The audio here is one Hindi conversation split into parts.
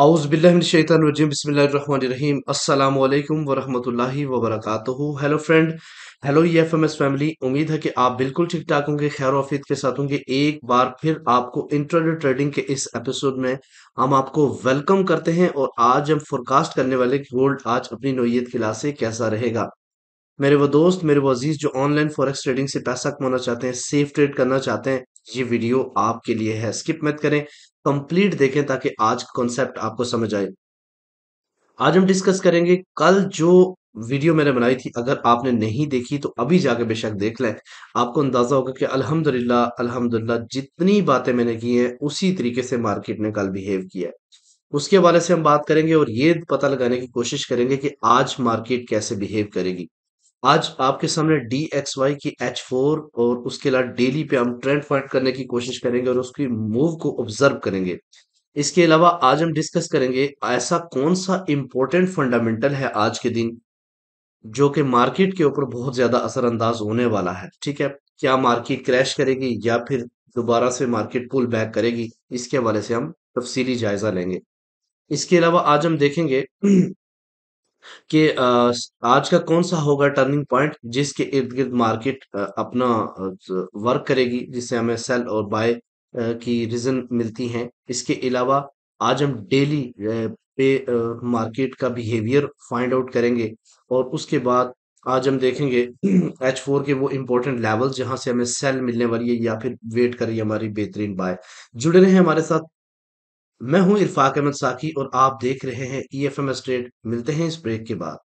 आउज़बिल्लिनशैतरजीम हेलो फ्रेंड हेलो ये फैमिली उम्मीद है कि आप बिल्कुल ठीक ठाक होंगे खैर वफीद के साथ होंगे एक बार फिर आपको इंटरनेट ट्रेडिंग के इस एपिसोड में हम आपको वेलकम करते हैं और आज हम फोरकास्ट करने वाले गोल्ड आज अपनी नोयत के लासे कैसा रहेगा मेरे वो दोस्त मेरे वो अजीज जो ऑनलाइन फॉरेक्स ट्रेडिंग से पैसा कमाना चाहते हैं सेफ ट्रेड करना चाहते हैं ये वीडियो आपके लिए है स्किप मत करें कंप्लीट देखें ताकि आज कॉन्सेप्ट आपको समझ आए आज हम डिस्कस करेंगे कल जो वीडियो मैंने बनाई थी अगर आपने नहीं देखी तो अभी जाके बेशक देख लें आपको अंदाजा होगा कि अल्हम्दुलिल्लाह अल्हम्दुलिल्लाह जितनी बातें मैंने की हैं उसी तरीके से मार्केट ने कल बिहेव किया उसके हवाले से हम बात करेंगे और ये पता लगाने की कोशिश करेंगे कि आज मार्केट कैसे बिहेव करेगी आज आपके सामने डी एक्स वाई की एच फोर और उसके अलावा डेली पे हम ट्रेंड फाइंड करने की कोशिश करेंगे और उसकी मूव को ऑब्जर्व करेंगे इसके अलावा आज हम डिस्कस करेंगे ऐसा कौन सा इंपॉर्टेंट फंडामेंटल है आज के दिन जो कि मार्केट के ऊपर बहुत ज्यादा असरअंदाज होने वाला है ठीक है क्या मार्केट क्रैश करेगी या फिर दोबारा से मार्केट पुल बैक करेगी इसके हवाले से हम तफसीली जायजा लेंगे इसके अलावा आज हम देखेंगे कि आज का कौन सा होगा टर्निंग पॉइंट जिसके इर्द गिर्द मार्केट अपना वर्क करेगी जिससे हमें सेल और बाय की रीजन मिलती हैं इसके अलावा आज हम डेली पे मार्केट का बिहेवियर फाइंड आउट करेंगे और उसके बाद आज हम देखेंगे एच फोर के वो इम्पोर्टेंट लेवल जहां से हमें सेल मिलने वाली है या फिर वेट करिए हमारी बेहतरीन बाय जुड़े रहे हमारे साथ मैं हूं इरफाक अहमद साकी और आप देख रहे हैं E F M S trade मिलते हैं इस ब्रेक के बाद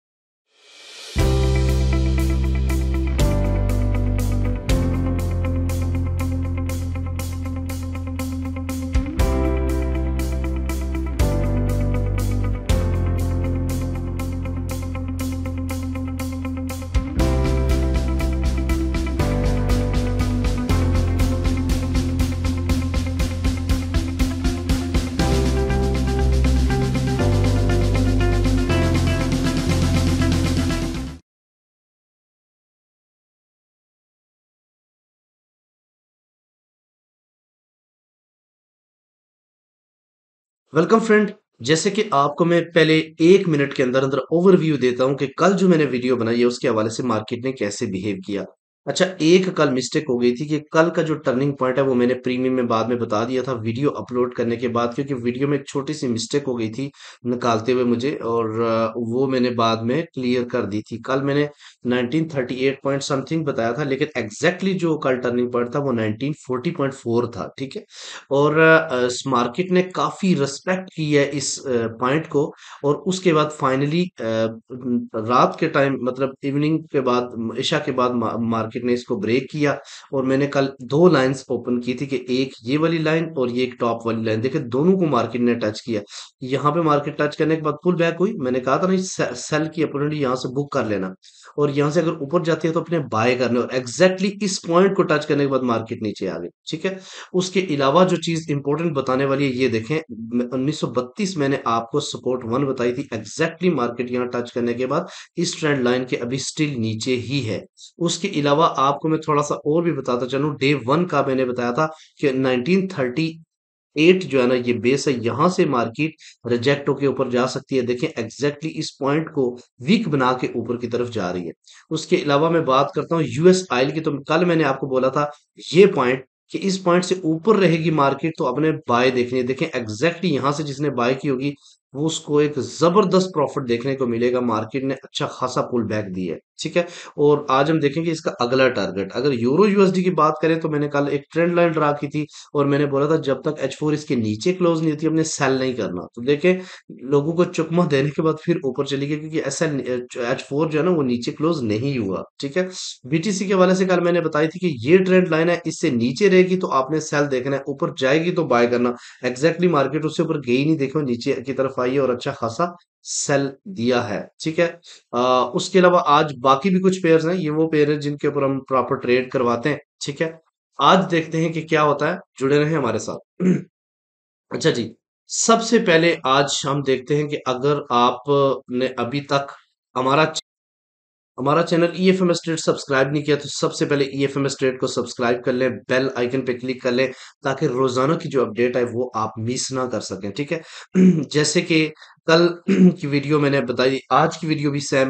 वेलकम फ्रेंड जैसे कि आपको मैं पहले एक मिनट के अंदर अंदर ओवरव्यू देता हूं कि कल जो मैंने वीडियो बनाई है उसके हवाले से मार्केट ने कैसे बिहेव किया अच्छा एक कल मिस्टेक हो गई थी कि कल का जो टर्निंग पॉइंट है वो मैंने प्रीमियम में बाद में बता दिया था वीडियो अपलोड करने के बाद क्योंकि वीडियो में एक छोटी सी मिस्टेक हो गई थी निकालते हुए मुझे और वो मैंने बाद में क्लियर कर दी थी कल मैंने 1938 पॉइंट समथिंग बताया था लेकिन एग्जैक्टली exactly जो कल टर्निंग पॉइंट था वो नाइनटीन था ठीक है और इस मार्केट ने काफ़ी रिस्पेक्ट की है इस पॉइंट को और उसके बाद फाइनली रात के टाइम मतलब इवनिंग के बाद ईशा के बाद मार्केट मार्केट ने इसको ब्रेक किया और मैंने कल दो लाइंस ओपन की थी कि एक ये वाली लाइन और ये एक टॉप वाली लाइन देखे दोनों को मार्केट ने टच किया यहाँ पे मार्केट टच करने के बाद पुल बैक हुई मैंने कहा था ना सेल की अपॉर्चुनिटी यहाँ से बुक कर लेना और यहां से अगर ऊपर जाती है तो अपने बाय करने और एग्जैक्टली exactly इस पॉइंट को टच करने के बाद मार्केट नीचे आ गई ठीक है उसके अलावा जो चीज इंपॉर्टेंट बताने वाली है ये देखें 1932 मैंने आपको सपोर्ट वन बताई थी एग्जैक्टली मार्केट यहाँ टच करने के बाद इस ट्रेंड लाइन के अभी स्टिल नीचे ही है उसके अलावा आपको मैं थोड़ा सा और भी बताता चलू डे वन का मैंने बताया था कि नाइनटीन एट जो है ना ये बेस है यहां से मार्केट रिजेक्ट होकर ऊपर जा सकती है देखें एग्जैक्टली इस पॉइंट को वीक बना के ऊपर की तरफ जा रही है उसके अलावा मैं बात करता हूँ यूएस आयल की तो कल मैंने आपको बोला था ये पॉइंट कि इस पॉइंट से ऊपर रहेगी मार्केट तो अपने बाय देखने देखें एग्जैक्टली यहां से जिसने बाय की होगी वो उसको एक जबरदस्त प्रॉफिट देखने को मिलेगा मार्केट ने अच्छा खासा पुल बैक दिया है ठीक है और आज हम देखेंगे इसका अगला टारगेट अगर यूरो यूएसडी की बात करें तो मैंने कल एक ट्रेंड लाइन ड्रा की थी और मैंने बोला था जब तक एच फोर इसके नीचे क्लोज नहीं होती हमने सेल नहीं करना तो देखे लोगों को चुकमा देने के बाद फिर ऊपर चली गई क्योंकि ऐसा एच फोर जो है ना वो नीचे क्लोज नहीं हुआ ठीक है बीटीसी के वाले से कल मैंने बताई थी कि ये ट्रेंड लाइन है इससे नीचे रहेगी तो आपने सेल देखना है ऊपर जाएगी तो बाय करना एग्जैक्टली मार्केट उससे ऊपर गई नहीं देखो नीचे की तरफ सफाई और अच्छा खासा सेल दिया है ठीक है आ, उसके अलावा आज बाकी भी कुछ पेयर हैं ये वो पेयर है जिनके ऊपर हम प्रॉपर ट्रेड करवाते हैं ठीक है आज देखते हैं कि क्या होता है जुड़े रहे हमारे साथ अच्छा जी सबसे पहले आज हम देखते हैं कि अगर आपने अभी तक हमारा हमारा channel E F M state subscribe नहीं किया तो सबसे पहले ई एफ एम स्टेट को सब्सक्राइब कर लें बेल आइकन पे क्लिक कर लें ताकि रोजाना की जो अपडेट है वो आप मिस ना कर सकें ठीक है जैसे कि कल की वीडियो मैंने बताई आज की वीडियो भी सेम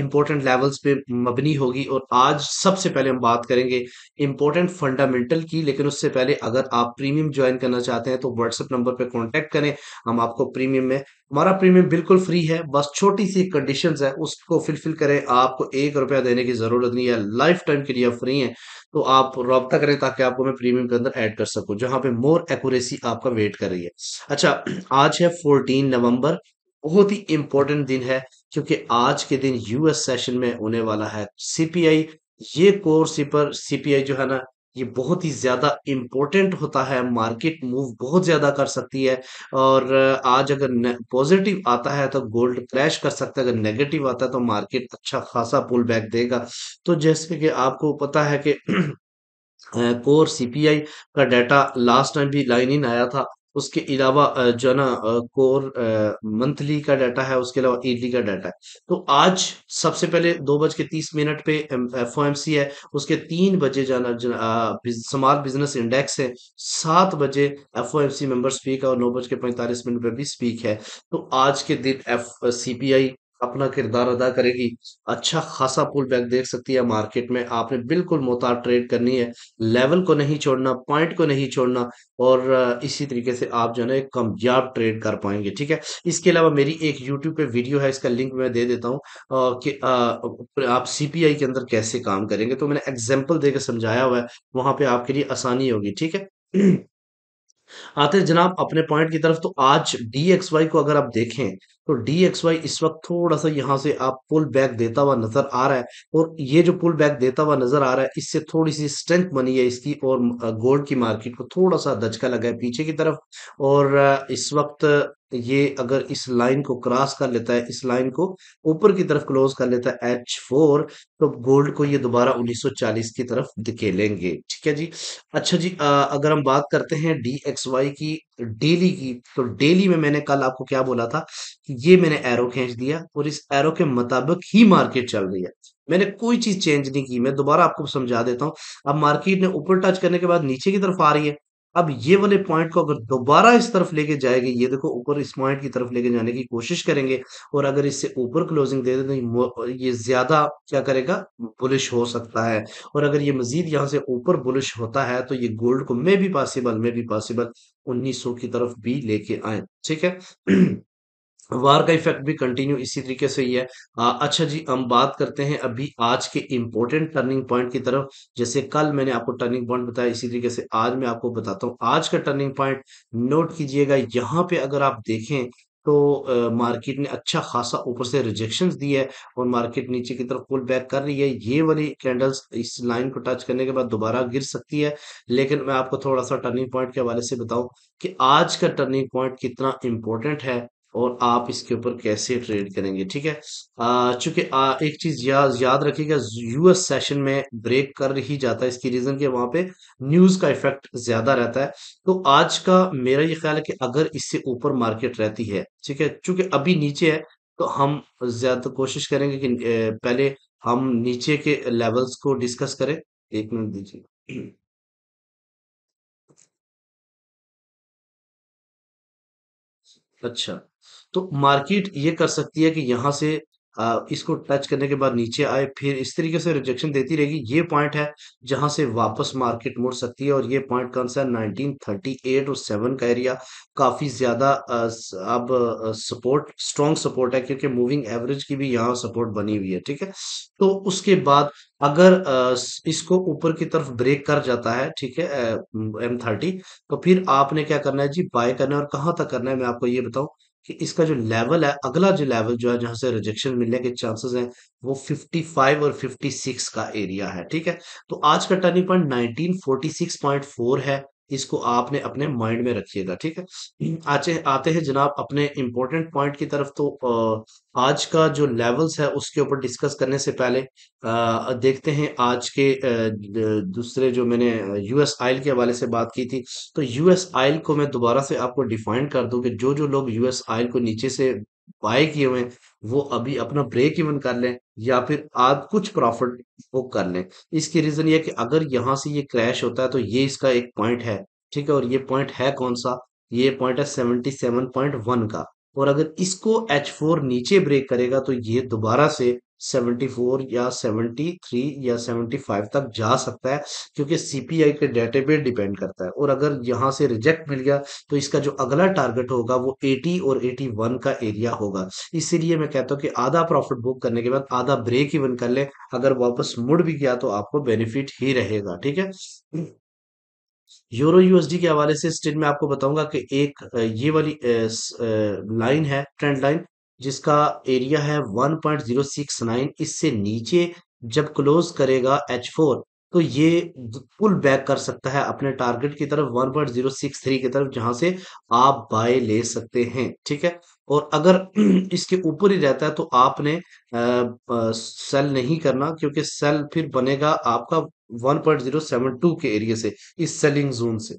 इम्पोर्टेंट लेवल्स पे मबनी होगी और आज सबसे पहले हम बात करेंगे इम्पोर्टेंट फंडामेंटल की लेकिन उससे पहले अगर आप प्रीमियम ज्वाइन करना चाहते हैं तो व्हाट्सएप नंबर पे कांटेक्ट करें हम आपको प्रीमियम में हमारा प्रीमियम बिल्कुल फ्री है बस छोटी सी कंडीशन है उसको फिलफिल करें आपको एक रुपया देने की जरूरत नहीं है लाइफ टाइम के लिए फ्री है तो आप रबता करें ताकि आपको मैं प्रीमियम के अंदर ऐड कर सकूं जहां पे मोर एक्यूरेसी आपका वेट कर रही है अच्छा आज है फोर्टीन नवंबर बहुत ही इंपॉर्टेंट दिन है क्योंकि आज के दिन यूएस सेशन में होने वाला है सीपीआई ये कोर सिपर सीपीआई जो है ना ये बहुत ही ज़्यादा इम्पोर्टेंट होता है मार्केट मूव बहुत ज़्यादा कर सकती है और आज अगर पॉजिटिव आता है तो गोल्ड क्रैश कर सकता है अगर नेगेटिव आता है तो मार्केट अच्छा खासा पुल बैक देगा तो जैसे कि आपको पता है कि कोर सीपीआई का डाटा लास्ट टाइम भी लाइन इन आया था उसके अलावा जो है ना कोर मंथली का डाटा है उसके अलावा ईयरली का डाटा है तो आज सबसे पहले दो बज के तीस मिनट पे एफ है उसके तीन बजे जाना स्मार्ट बिजनेस इंडेक्स है सात बजे F O M C member speak और नौ बज के पैंतालीस मिनट पे भी स्पीक है तो आज के दिन एफ सी पी आई अपना किरदार अदा करेगी अच्छा खासा पुल बैक देख सकती है मार्केट में आपने बिल्कुल मोतार ट्रेड करनी है लेवल को नहीं छोड़ना पॉइंट को नहीं छोड़ना और इसी तरीके से आप जो है कमयाब ट्रेड कर पाएंगे ठीक है इसके अलावा मेरी एक यूट्यूब पे वीडियो है इसका लिंक मैं दे देता हूँ कि आ, आप सीपीआई के अंदर कैसे काम करेंगे तो मैंने एग्जाम्पल देकर समझाया हुआ है वहां पर आपके लिए आसानी होगी ठीक है आते जनाब अपने पॉइंट की तरफ तो आज डी को अगर आप देखें तो डी एक्स वाई इस वक्त थोड़ा सा यहाँ से आप पुल बैक देता हुआ नजर आ रहा है और ये जो पुल बैक देता हुआ नजर आ रहा है इससे थोड़ी सी स्ट्रेंथ बनी है इसकी और गोल्ड की मार्केट को थोड़ा सा धचका लगा है पीछे की तरफ और इस वक्त ये अगर इस लाइन को क्रॉस कर लेता है इस लाइन को ऊपर की तरफ क्लोज कर लेता है एच फोर तो गोल्ड को ये दोबारा 1940 की तरफ धकेलेंगे ठीक है जी अच्छा जी आ, अगर हम बात करते हैं डी एक्स वाई की डेली की तो डेली में मैंने कल आपको क्या बोला था कि ये मैंने एरो खींच दिया और इस एरो के मुताबिक ही मार्केट चल रही है मैंने कोई चीज चेंज नहीं की मैं दोबारा आपको समझा देता हूं अब मार्केट ने ऊपर टच करने के बाद नीचे की तरफ आ रही है अब ये वाले पॉइंट को अगर दोबारा इस तरफ लेके जाएंगे ये देखो ऊपर इस पॉइंट की तरफ लेके जाने की कोशिश करेंगे और अगर इससे ऊपर क्लोजिंग दे दें तो ये ज्यादा क्या करेगा बुलिश हो सकता है और अगर ये मजीद यहाँ से ऊपर बुलिश होता है तो ये गोल्ड को मे भी पॉसिबल मे भी पॉसिबल उन्नीस की तरफ भी लेके आए ठीक है वार का इफेक्ट भी कंटिन्यू इसी तरीके से ही है आ, अच्छा जी हम बात करते हैं अभी आज के इम्पोर्टेंट टर्निंग पॉइंट की तरफ जैसे कल मैंने आपको टर्निंग पॉइंट बताया इसी तरीके से आज मैं आपको बताता हूँ आज का टर्निंग पॉइंट नोट कीजिएगा यहाँ पे अगर आप देखें तो मार्केट ने अच्छा खासा ऊपर से रिजेक्शन दी है और मार्केट नीचे की तरफ पुल बैक कर रही है ये वाली कैंडल्स इस लाइन को टच करने के बाद दोबारा गिर सकती है लेकिन मैं आपको थोड़ा सा टर्निंग पॉइंट के हवाले से बताऊं कि आज का टर्निंग पॉइंट कितना इंपॉर्टेंट है और आप इसके ऊपर कैसे ट्रेड करेंगे ठीक है चूंकि एक चीज या, याद रखिएगा यूएस सेशन में ब्रेक कर ही जाता है इसकी रीजन के वहां पे न्यूज का इफेक्ट ज्यादा रहता है तो आज का मेरा ये ख्याल है कि अगर इससे ऊपर मार्केट रहती है ठीक है चूंकि अभी नीचे है तो हम ज्यादा कोशिश करेंगे कि पहले हम नीचे के लेवल्स को डिस्कस करें एक मिनट दीजिए अच्छा तो मार्केट ये कर सकती है कि यहाँ से इसको टच करने के बाद नीचे आए फिर इस तरीके से रिजेक्शन देती रहेगी ये पॉइंट है जहां से वापस मार्केट मुड़ सकती है और ये पॉइंट कौन सा है 1938 और 7 का एरिया काफी ज्यादा अब सपोर्ट स्ट्रॉन्ग सपोर्ट है क्योंकि मूविंग एवरेज की भी यहाँ सपोर्ट बनी हुई है ठीक है तो उसके बाद अगर इसको ऊपर की तरफ ब्रेक कर जाता है ठीक है एम थर्टी तो फिर आपने क्या करना है जी बाय करना है और कहाँ तक करना है मैं आपको ये बताऊं कि इसका जो लेवल है अगला जो लेवल जो है जहां से रिजेक्शन मिलने के चांसेस हैं वो 55 और 56 का एरिया है ठीक है तो आज का टर्निंग पॉइंट 1946.4 है इसको आपने अपने माइंड में रखिएगा ठीक है आचे आते हैं जनाब अपने इम्पोर्टेंट पॉइंट की तरफ तो आज का जो लेवल्स है उसके ऊपर डिस्कस करने से पहले देखते हैं आज के दूसरे जो मैंने यूएस आयल के हवाले से बात की थी तो यूएस आयल को मैं दोबारा से आपको डिफाइन कर दूं कि जो जो लोग यूएस आयल को नीचे से बाय किए हुए वो अभी अपना ब्रेक इवन कर लें या फिर आज कुछ प्रॉफिट वो कर लें इसकी रीजन ये कि अगर यहाँ से ये क्रैश होता है तो ये इसका एक पॉइंट है ठीक है और ये पॉइंट है कौन सा ये पॉइंट है सेवेंटी सेवन पॉइंट वन का और अगर इसको एच फोर नीचे ब्रेक करेगा तो ये दोबारा से 74 या 73 या 75 तक जा सकता है क्योंकि सीपीआई के डेटे पे डिपेंड करता है और अगर यहाँ से रिजेक्ट मिल गया तो इसका जो अगला टारगेट होगा वो 80 और 81 का एरिया होगा इसीलिए मैं कहता हूँ कि आधा प्रॉफिट बुक करने के बाद आधा ब्रेक इवन कर ले अगर वापस मुड़ भी गया तो आपको बेनिफिट ही रहेगा ठीक है यूरो यूएसडी के हवाले से स्टेट में आपको बताऊंगा कि एक ये वाली लाइन है ट्रेंड लाइन जिसका एरिया है 1.069 इससे नीचे जब क्लोज करेगा H4 तो ये पुल बैक कर सकता है अपने टारगेट की तरफ 1.063 की तरफ जहां से आप बाय ले सकते हैं ठीक है और अगर इसके ऊपर ही रहता है तो आपने आ, सेल नहीं करना क्योंकि सेल फिर बनेगा आपका 1.072 के एरिया से इस सेलिंग जोन से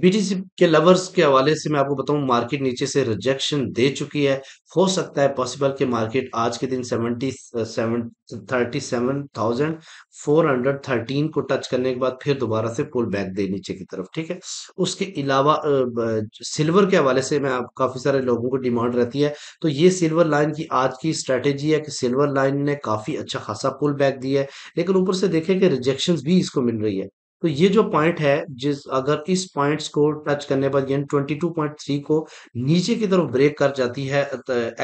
बीटीसी के लवर्स के हवाले से मैं आपको बताऊं मार्केट नीचे से रिजेक्शन दे चुकी है हो सकता है पॉसिबल कि मार्केट आज के दिन seventy seven thirty seven thousand four hundred thirteen को टच करने के बाद फिर दोबारा से पुल बैक दे नीचे की तरफ ठीक है उसके अलावा सिल्वर uh, के हवाले से मैं आप काफ़ी सारे लोगों को डिमांड रहती है तो ये सिल्वर लाइन की आज की स्ट्रेटेजी है कि सिल्वर लाइन ने काफ़ी अच्छा खासा पुल बैक दिया है लेकिन ऊपर से देखें कि रिजेक्शन भी इसको मिल रही है तो ये जो पॉइंट है जिस अगर इस पॉइंट्स को टच करने पर यानी 22.3 को नीचे की तरफ ब्रेक कर जाती है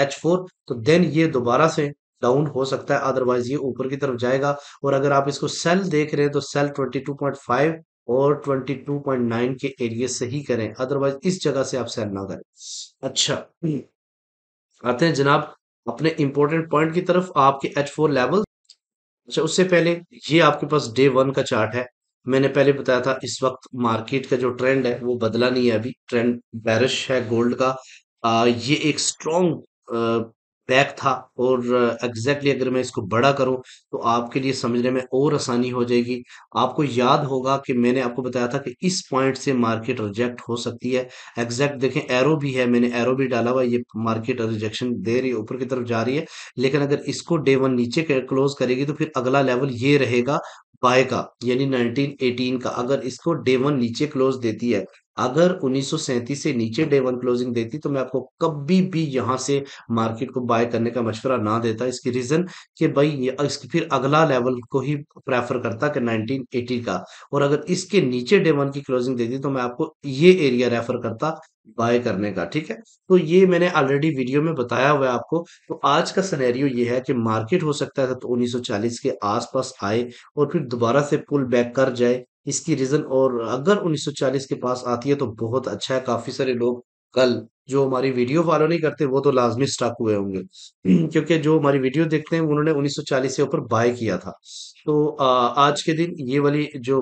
एच फोर तो देन ये दोबारा से डाउन हो सकता है अदरवाइज ये ऊपर की तरफ जाएगा और अगर आप इसको सेल देख रहे हैं तो सेल 22.5 और 22.9 के एरिया से ही करें अदरवाइज इस जगह से आप सेल ना करें अच्छा आते हैं जनाब अपने इंपॉर्टेंट पॉइंट की तरफ आपके एच फोर लेवल अच्छा उससे पहले ये आपके पास डे वन का चार्ट है मैंने पहले बताया था इस वक्त मार्केट का जो ट्रेंड है वो बदला नहीं है अभी ट्रेंड बैरिश है गोल्ड का आ, ये एक स्ट्रॉन्ग बैक था और एग्जैक्टली अगर मैं इसको बड़ा करूं तो आपके लिए समझने में और आसानी हो जाएगी आपको याद होगा कि मैंने आपको बताया था कि इस पॉइंट से मार्केट रिजेक्ट हो सकती है एग्जैक्ट देखें एरो भी है मैंने एरो भी डाला हुआ ये मार्केट रिजेक्शन दे रही है ऊपर की तरफ जा रही है लेकिन अगर इसको डे वन नीचे क्लोज करेगी तो फिर अगला लेवल ये रहेगा बाय का यानी 1918 का अगर इसको डे वन नीचे क्लोज देती है अगर उन्नीस से नीचे डे वन क्लोजिंग देती तो मैं आपको कभी भी यहाँ से मार्केट को बाय करने का मशवरा ना देता इसकी रीजन कि भाई ये इसकी फिर अगला लेवल को ही प्रेफर करता कि 1980 का और अगर इसके नीचे डे वन की क्लोजिंग देती तो मैं आपको ये एरिया रेफर करता बाय करने का ठीक है तो ये मैंने ऑलरेडी वीडियो में बताया हुआ है आपको तो आज का सिनेरियो ये है कि मार्केट हो सकता है तो 1940 के आसपास आए और फिर दोबारा से पुल बैक कर जाए इसकी रीजन और अगर 1940 के पास आती है तो बहुत अच्छा है काफी सारे लोग कल जो हमारी वीडियो फॉलो नहीं करते वो तो लाजमी स्टक हुए होंगे क्योंकि जो हमारी वीडियो देखते हैं उन्होंने 1940 से ऊपर बाय किया था तो आज के दिन ये वाली जो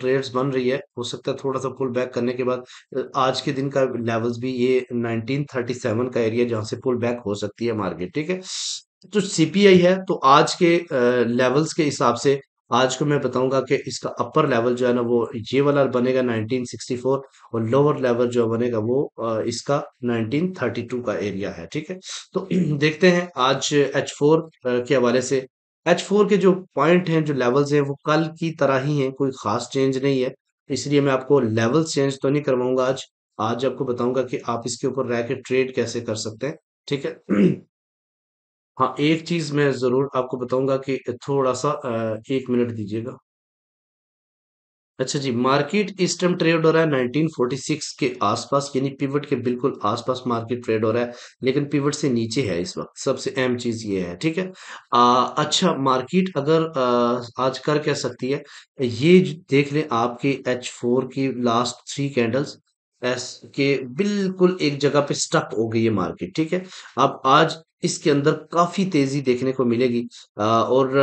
ट्रेड्स बन रही है हो सकता है थोड़ा सा पुल बैक करने के बाद आज के दिन का लेवल्स भी ये 1937 का एरिया जहाँ से पुल बैक हो सकती है मार्केट ठीक है तो सीपीआई है तो आज के लेवल्स के हिसाब से आज को मैं बताऊंगा कि इसका अपर लेवल जो है ना वो ये वाला बनेगा 1964 और लोअर लेवल जो बनेगा वो इसका 1932 का एरिया है ठीक है तो देखते हैं आज H4 के हवाले से H4 के जो पॉइंट हैं जो लेवल्स हैं वो कल की तरह ही हैं कोई खास चेंज नहीं है इसलिए मैं आपको लेवल्स चेंज तो नहीं करवाऊंगा आज आज आपको बताऊंगा कि आप इसके ऊपर रह के ट्रेड कैसे कर सकते हैं ठीक है हाँ एक चीज मैं जरूर आपको बताऊंगा कि थोड़ा सा एक मिनट दीजिएगा अच्छा जी मार्केट इस टाइम ट्रेड हो रहा है 1946 के आसपास यानी पिवट के बिल्कुल आसपास मार्केट ट्रेड हो रहा है लेकिन पिवट से नीचे है इस वक्त सबसे अहम चीज ये है ठीक है आ, अच्छा मार्केट अगर आज कर कह सकती है ये देख लें आपके एच फोर की लास्ट थ्री कैंडल्स एस के बिल्कुल एक जगह पे स्टक हो गई है मार्केट ठीक है अब आज इसके अंदर काफ़ी तेज़ी देखने को मिलेगी और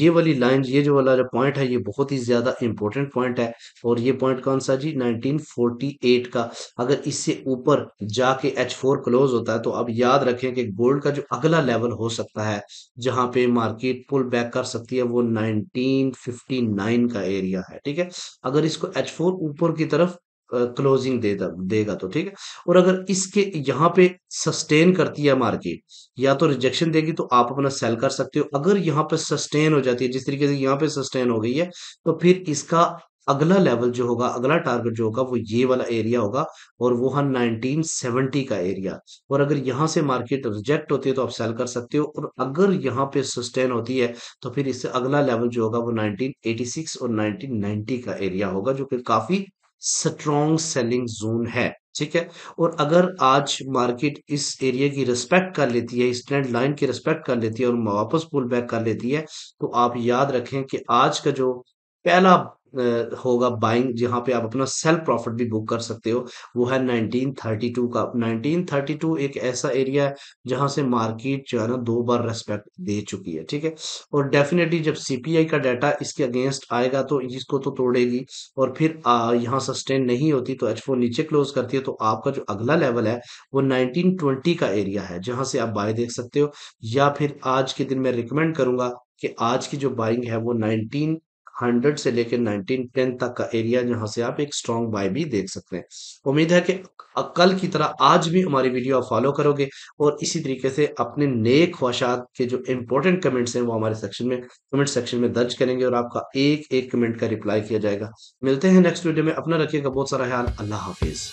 ये वाली लाइन ये जो वाला जो पॉइंट है ये बहुत ही ज़्यादा इंपॉर्टेंट पॉइंट है और ये पॉइंट कौन सा जी 1948 का अगर इससे ऊपर जाके H4 क्लोज होता है तो अब याद रखें कि गोल्ड का जो अगला लेवल हो सकता है जहां पे मार्केट पुल बैक कर सकती है वो नाइनटीन का एरिया है ठीक है अगर इसको एच ऊपर की तरफ क्लोजिंग दे देगा तो ठीक है और अगर इसके यहाँ पे सस्टेन करती है मार्केट या तो रिजेक्शन देगी तो आप अपना सेल कर सकते हो अगर यहाँ पे सस्टेन हो जाती है जिस तरीके से यहाँ पे सस्टेन हो गई है तो फिर इसका अगला लेवल जो होगा अगला टारगेट जो होगा वो ये वाला एरिया होगा और वो है 1970 का एरिया और अगर यहाँ से मार्केट रिजेक्ट होती है तो आप सेल कर सकते हो और अगर यहाँ पे सस्टेन होती है तो फिर इससे अगला लेवल जो होगा वो 1986 और 1990 का एरिया होगा जो कि काफी स्ट्रॉन्ग सेलिंग जोन है ठीक है और अगर आज मार्केट इस एरिया की रिस्पेक्ट कर लेती है इस ट्रेंड लाइन की रिस्पेक्ट कर लेती है और वापस पुल बैक कर लेती है तो आप याद रखें कि आज का जो पहला होगा बाइंग जहां पे आप अपना सेल प्रॉफिट भी बुक कर सकते हो वो है 1932 का 1932 एक ऐसा एरिया है जहां से मार्केट जो है ना दो बार रेस्पेक्ट दे चुकी है ठीक है और डेफिनेटली जब सीपीआई का डाटा इसके अगेंस्ट आएगा तो इसको तो तोड़ेगी और फिर यहाँ सस्टेन नहीं होती तो एच नीचे क्लोज करती है तो आपका जो अगला लेवल है वो नाइनटीन का एरिया है जहां से आप बाय देख सकते हो या फिर आज के दिन मैं रिकमेंड करूंगा कि आज की जो बाइंग है वो नाइनटीन हंड्रेड से लेकर नाइनटीन टेन तक का एरिया जहां से आप एक स्ट्रॉन्ग बाय भी देख सकते हैं उम्मीद है कि कल की तरह आज भी हमारी वीडियो आप फॉलो करोगे और इसी तरीके से अपने नए ख्वाशात के जो इंपॉर्टेंट कमेंट्स हैं वो हमारे सेक्शन में कमेंट सेक्शन में दर्ज करेंगे और आपका एक एक कमेंट का रिप्लाई किया जाएगा मिलते हैं नेक्स्ट वीडियो में अपना रखिएगा बहुत सारा ख्याल अल्लाह हाफिज़